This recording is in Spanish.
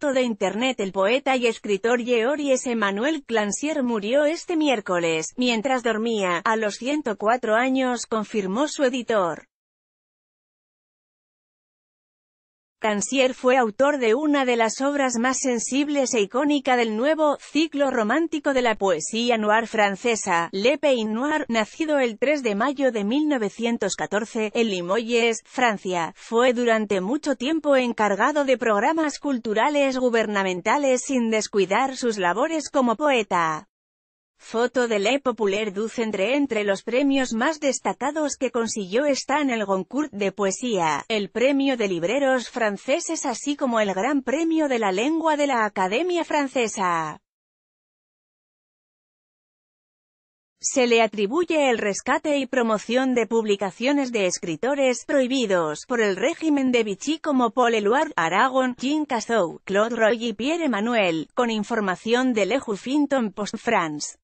de Internet el poeta y escritor Georges Emmanuel Clancier murió este miércoles, mientras dormía, a los 104 años, confirmó su editor. Cansier fue autor de una de las obras más sensibles e icónica del nuevo ciclo romántico de la poesía noir francesa, Le Pays Noir, nacido el 3 de mayo de 1914, en Limoges, Francia. Fue durante mucho tiempo encargado de programas culturales gubernamentales sin descuidar sus labores como poeta. Foto de Le Populaire du Entre los premios más destacados que consiguió está en el Goncourt de Poesía, el Premio de Libreros Franceses así como el Gran Premio de la Lengua de la Academia Francesa. Se le atribuye el rescate y promoción de publicaciones de escritores prohibidos por el régimen de Vichy como Paul Eluard, Aragon, Jean Cassou, Claude Roy y Pierre Emmanuel, con información de Le Huffington Post France.